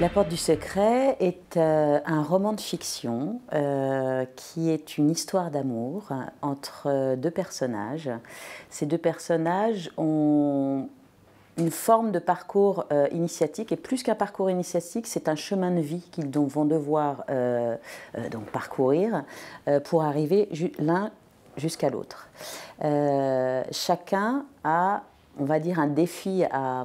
La Porte du Secret est euh, un roman de fiction euh, qui est une histoire d'amour entre euh, deux personnages. Ces deux personnages ont une forme de parcours initiatique et plus qu'un parcours initiatique, c'est un chemin de vie qu'ils vont devoir donc parcourir pour arriver l'un jusqu'à l'autre. chacun a on va dire, un défi à,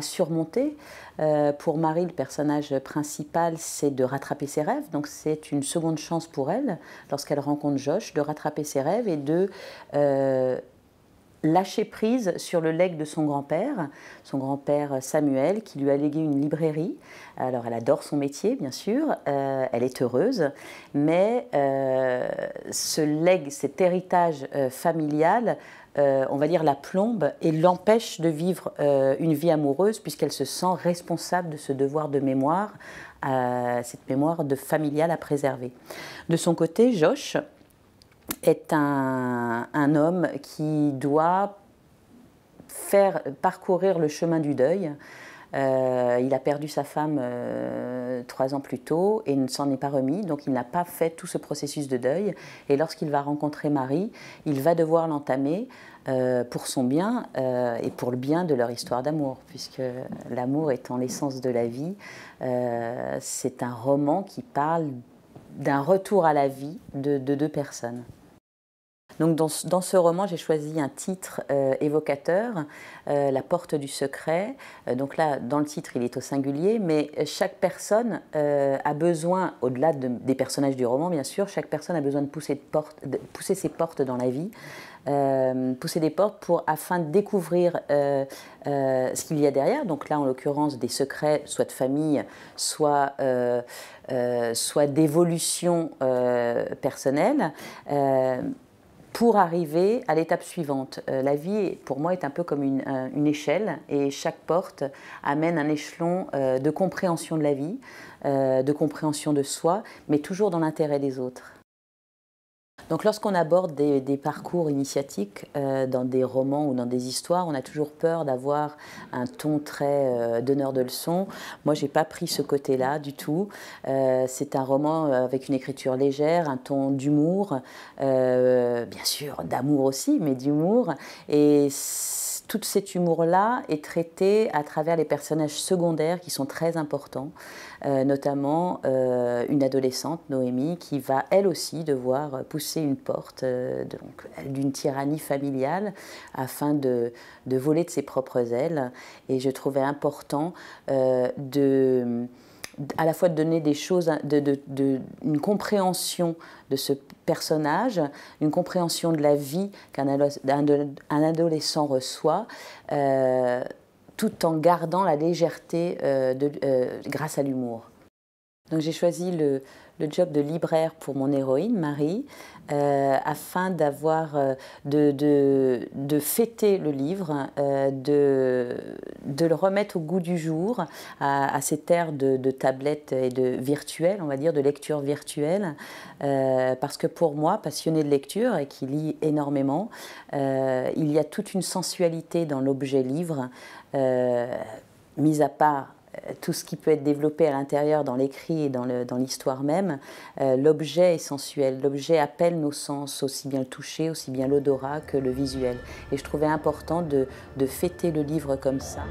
surmonter. Euh, pour Marie, le personnage principal, c'est de rattraper ses rêves. Donc c'est une seconde chance pour elle, lorsqu'elle rencontre Josh, de rattraper ses rêves et de euh, lâcher prise sur le legs de son grand-père, son grand-père Samuel, qui lui a légué une librairie. Alors elle adore son métier, bien sûr, euh, elle est heureuse, mais euh, ce legs, cet héritage euh, familial, on va dire la plombe et l'empêche de vivre une vie amoureuse puisqu'elle se sent responsable de ce devoir de mémoire, cette mémoire de familiale à préserver. De son côté, Josh, est un, homme qui doit faire parcourir le chemin du deuil. Euh, il a perdu sa femme euh, trois ans plus tôt et ne s'en est pas remis, donc il n'a pas fait tout ce processus de deuil. Et lorsqu'il va rencontrer Marie, il va devoir l'entamer euh, pour son bien et pour le bien de leur histoire d'amour, puisque l'amour étant l'essence de la vie, c'est un roman qui parle d'un retour à la vie de deux personnes dans, ce roman, j'ai choisi un titre euh, évocateur, euh, La porte du secret. Euh, donc là, dans le titre, il est au singulier, mais chaque personne a besoin, au-delà des personnages du roman, bien sûr, chaque personne a besoin de pousser, de porte, pousser ses portes dans la vie. pousser des portes pour, afin de découvrir ce qu'il y a derrière. Donc là, en l'occurrence, des secrets, soit de famille, soit, soit d'évolution personnelle pour arriver à l'étape suivante. Euh, la vie, pour moi, est un peu comme une, échelle et chaque porte amène un échelon euh, de compréhension de la vie, euh, de compréhension de soi, mais toujours dans l'intérêt des autres. Donc lorsqu'on aborde des, parcours initiatiques euh, dans des romans ou dans des histoires, on a toujours peur d'avoir un ton très euh, donneur de leçons. Moi, j'ai pas pris ce côté-là du tout. Euh, c'est un roman avec une écriture légère, un ton d'humour, bien sûr d'amour aussi, mais d'humour. Et tout cet humour-là est traité à travers les personnages secondaires qui sont très importants, euh, notamment euh, une adolescente, Noémie, qui va elle aussi devoir pousser une porte euh, d'une tyrannie familiale afin de, de, voler de ses propres ailes. Et je trouvais important de à la fois de donner des choses, hein, une compréhension de ce personnage, une compréhension de la vie qu'un adolescent reçoit, euh, tout en gardant la légèreté euh, euh, grâce à l'humour. Donc j'ai choisi le, job de libraire pour mon héroïne, Marie, euh, afin d'avoir, euh, de, fêter le livre, euh, de, le remettre au goût du jour, à, à cette de, tablette et de virtuel, on va dire, de lecture virtuelle, parce que pour moi, passionnée de lecture et qui lit énormément, il y a toute une sensualité dans l'objet livre, mis à part euh, tout ce qui peut être développé à l'intérieur dans l'écrit et dans l'histoire même, euh, l'objet est sensuel, l'objet appelle nos sens, aussi bien le toucher, aussi bien l'odorat que le visuel. Et je trouvais important de fêter le livre comme ça.